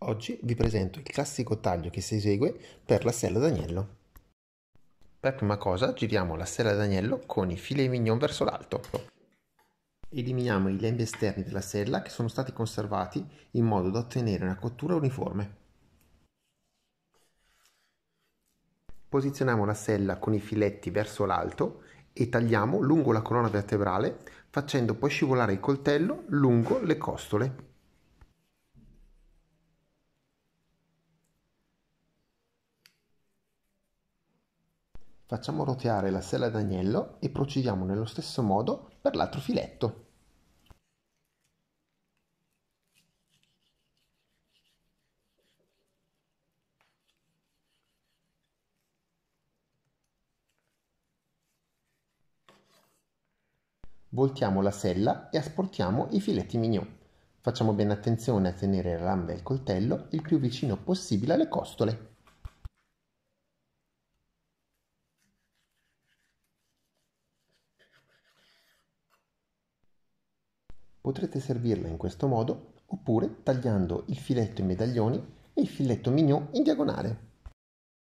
Oggi vi presento il classico taglio che si esegue per la sella d'agnello. Per prima cosa giriamo la sella d'agnello con i filet mignon verso l'alto. Eliminiamo i lembi esterni della sella che sono stati conservati in modo da ottenere una cottura uniforme. Posizioniamo la sella con i filetti verso l'alto e tagliamo lungo la colonna vertebrale facendo poi scivolare il coltello lungo le costole. Facciamo roteare la sella d'agnello e procediamo nello stesso modo per l'altro filetto. Voltiamo la sella e asportiamo i filetti mignon. Facciamo bene attenzione a tenere la lamba e il coltello il più vicino possibile alle costole. Potrete servirla in questo modo oppure tagliando il filetto in medaglioni e il filetto mignon in diagonale.